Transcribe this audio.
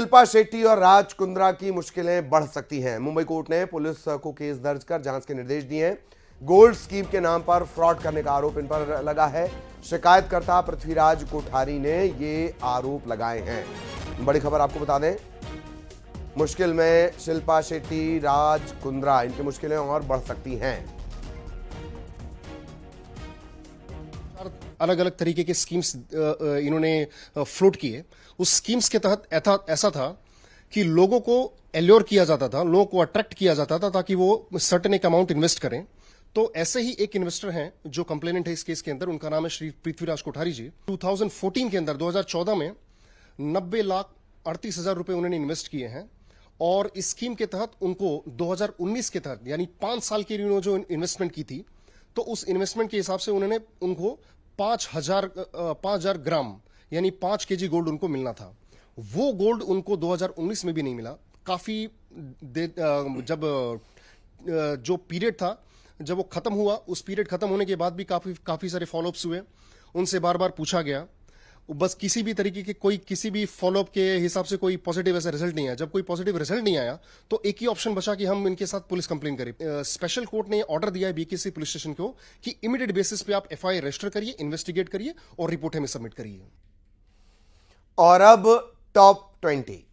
शिल्पा शेट्टी और राज कुंद्रा की मुश्किलें बढ़ सकती हैं मुंबई कोर्ट ने पुलिस को केस दर्ज कर जांच के निर्देश दिए हैं गोल्ड स्कीम के नाम पर फ्रॉड करने का आरोप इन पर लगा है शिकायतकर्ता पृथ्वीराज कोठारी ने ये आरोप लगाए हैं बड़ी खबर आपको बता दें मुश्किल में शिल्पा शेट्टी राज कुंद्रा इनकी मुश्किलें और बढ़ सकती हैं अलग अलग तरीके के स्कीम्स इन्होंने फ्लोट किए उस स्कीम्स के तहत ऐसा था कि लोगों को एल्योर किया जाता था लोगों को अट्रैक्ट किया जाता था ताकि वो सर्टन एक अमाउंट इन्वेस्ट करें तो ऐसे ही एक इन्वेस्टर हैं जो कंप्लेनेंट है इस केस के अंदर उनका नाम है श्री पृथ्वीराज कोठारी जी 2014 के अंदर 2014 में नब्बे लाख अड़तीस हजार रुपए उन्होंने इन्वेस्ट किए हैं और इस स्कीम के तहत उनको 2019 के तहत यानी पांच साल के लिए उन्होंने जो इन्वेस्टमेंट की थी तो उस इन्वेस्टमेंट के हिसाब से उन्होंने उनको पांच हजार पांच हजार ग्राम यानी पांच के जी गोल्ड उनको मिलना था वो गोल्ड उनको 2019 में भी नहीं मिला काफी दे जब जो पीरियड था जब वो खत्म हुआ उस पीरियड खत्म होने के बाद भी काफी काफी सारे फॉलोअप्स हुए उनसे बार बार पूछा गया बस किसी भी तरीके के कोई किसी भी फॉलोअप के हिसाब से कोई पॉजिटिव ऐसा रिजल्ट नहीं आया जब कोई पॉजिटिव रिजल्ट नहीं आया तो एक ही ऑप्शन बचा कि हम इनके साथ पुलिस कंप्लेन करें स्पेशल कोर्ट ने ऑर्डर दिया है बीकेसी पुलिस स्टेशन को कि इमीडिएट बेसिस पे आप एफआईआर रजिस्टर करिए इन्वेस्टिगेट करिए और रिपोर्ट हमें सबमिट करिए और अब टॉप ट्वेंटी